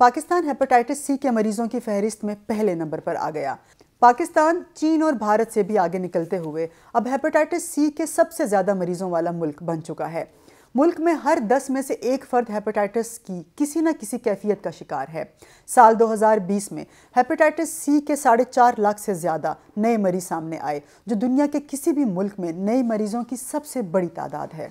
Pakistan hepatitis C के मरीजों की फहरिस्त में पहले नंबर पर आ गया पाकिस्तान चीन और भारत से भी आगे निकलते हुए अब हेपेटाइटिस सी के सबसे ज़्यादा मरीजों वाला मुल्क बन चुका है मुल्क में हर 10 में से एक फ़र्द हेपेटाइटिस की किसी न किसी कैफियत का शिकार है साल 2020 में हेपेटाइटिस सी के साढ़े चार लाख से ज़्यादा नए मरीज सामने आए जो दुनिया के किसी भी मुल्क में नए मरीजों की सबसे बड़ी तादाद है